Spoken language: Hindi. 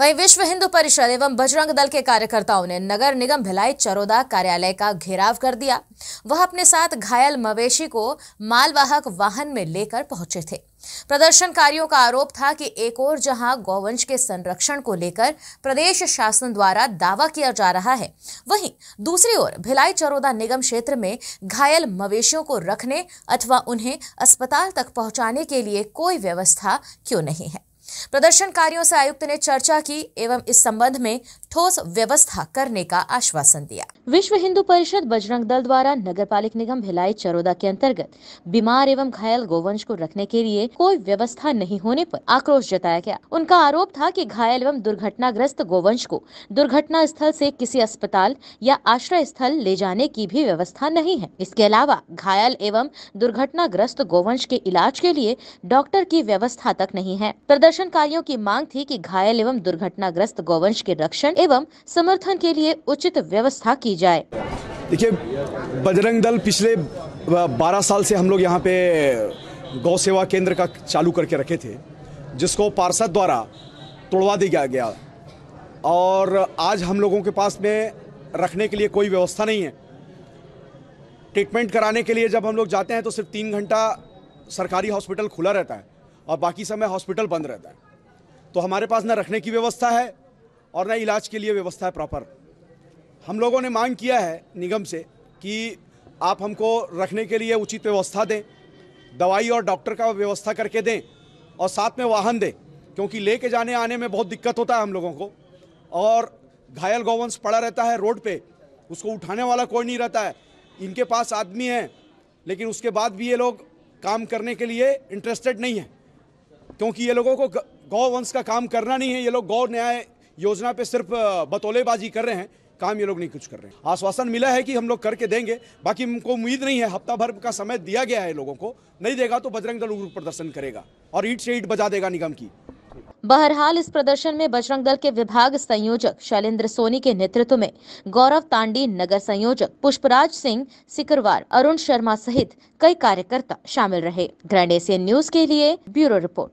वहीं विश्व हिंदू परिषद एवं बजरंग दल के कार्यकर्ताओं ने नगर निगम भिलाई चरोदा कार्यालय का घेराव कर दिया वह अपने साथ घायल मवेशी को मालवाहक वाहन में लेकर पहुंचे थे प्रदर्शनकारियों का आरोप था कि एक और जहां गौवंश के संरक्षण को लेकर प्रदेश शासन द्वारा दावा किया जा रहा है वहीं दूसरी ओर भिलाई चरोदा निगम क्षेत्र में घायल मवेशियों को रखने अथवा उन्हें अस्पताल तक पहुंचाने के लिए कोई व्यवस्था क्यों नहीं है प्रदर्शनकारियों से आयुक्त ने चर्चा की एवं इस संबंध में ठोस व्यवस्था करने का आश्वासन दिया विश्व हिंदू परिषद बजरंग दल द्वारा नगर पालिक निगम भिलाई चरोदा के अंतर्गत बीमार एवं घायल गोवंश को रखने के लिए कोई व्यवस्था नहीं होने पर आक्रोश जताया गया उनका आरोप था कि घायल एवं दुर्घटनाग्रस्त गोवंश को दुर्घटना स्थल से किसी अस्पताल या आश्रय स्थल ले जाने की भी व्यवस्था नहीं है इसके अलावा घायल एवं दुर्घटनाग्रस्त गोवंश के इलाज के लिए डॉक्टर की व्यवस्था तक नहीं है प्रदर्शनकारियों की मांग थी कि घायल एवं दुर्घटनाग्रस्त गोवंश के रक्षण एवं समर्थन के लिए उचित व्यवस्था की जाए देखिए बजरंग दल पिछले 12 साल से हम लोग यहाँ पे गौ सेवा केंद्र का चालू करके रखे थे जिसको पार्षद द्वारा तोड़वा दिया गया और आज हम लोगों के पास में रखने के लिए कोई व्यवस्था नहीं है ट्रीटमेंट कराने के लिए जब हम लोग जाते हैं तो सिर्फ तीन घंटा सरकारी हॉस्पिटल खुला रहता है और बाकी समय हॉस्पिटल बंद रहता है तो हमारे पास ना रखने की व्यवस्था है और न इलाज के लिए व्यवस्था है प्रॉपर हम लोगों ने मांग किया है निगम से कि आप हमको रखने के लिए उचित व्यवस्था दें दवाई और डॉक्टर का व्यवस्था करके दें और साथ में वाहन दें क्योंकि ले के जाने आने में बहुत दिक्कत होता है हम लोगों को और घायल गोवंश पड़ा रहता है रोड पे उसको उठाने वाला कोई नहीं रहता है इनके पास आदमी है लेकिन उसके बाद भी ये लोग काम करने के लिए इंटरेस्टेड नहीं है क्योंकि ये लोगों को गौ वंश का काम करना नहीं है ये लोग गौ न्याय योजना पे सिर्फ बतौलेबाजी कर रहे हैं काम ये लोग नहीं कुछ कर रहे हैं आश्वासन मिला है कि हम लोग करके देंगे बाकी हमको उम्मीद नहीं है हफ्ता भर का समय दिया गया है लोगों को नहीं देगा तो बजरंग दल उग्र प्रदर्शन करेगा और ईट से ईट बजा देगा निगम की बहरहाल इस प्रदर्शन में बजरंग दल के विभाग संयोजक शैलेंद्र सोनी के नेतृत्व में गौरव तांडी नगर संयोजक पुष्पराज सिंह सिकरवार अरुण शर्मा सहित कई कार्यकर्ता शामिल रहे ग्रैंड एशियन न्यूज के लिए ब्यूरो रिपोर्ट